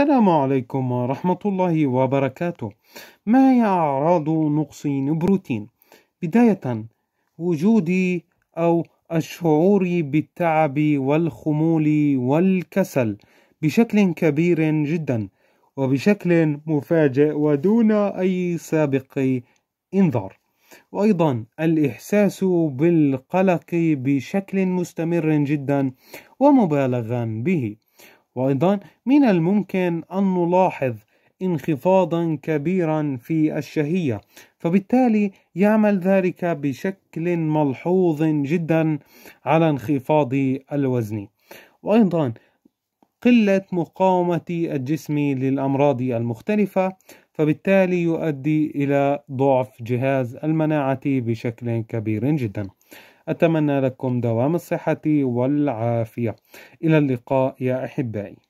السلام عليكم ورحمة الله وبركاته ما هي أعراض نقص بروتين؟ بداية وجودي أو الشعور بالتعب والخمول والكسل بشكل كبير جدا وبشكل مفاجئ ودون أي سابق إنذار وأيضا الإحساس بالقلق بشكل مستمر جدا ومبالغا به وأيضا من الممكن أن نلاحظ انخفاضا كبيرا في الشهية فبالتالي يعمل ذلك بشكل ملحوظ جدا على انخفاض الوزن وأيضا قلة مقاومة الجسم للأمراض المختلفة فبالتالي يؤدي إلى ضعف جهاز المناعة بشكل كبير جدا أتمنى لكم دوام الصحة والعافية إلى اللقاء يا أحبائي